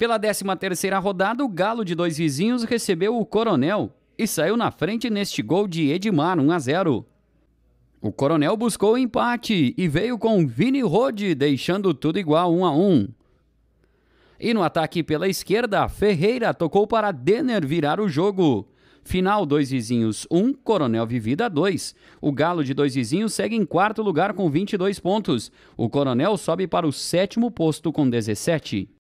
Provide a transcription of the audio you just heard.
Pela 13ª rodada, o Galo de Dois Vizinhos recebeu o Coronel e saiu na frente neste gol de Edmar, 1 a 0. O Coronel buscou o empate e veio com Vini Rode, deixando tudo igual 1 a 1. E no ataque pela esquerda, Ferreira tocou para Denner virar o jogo. Final dois vizinhos 1, um, Coronel Vivida 2. O Galo de dois vizinhos segue em quarto lugar com 22 pontos. O Coronel sobe para o sétimo posto com 17.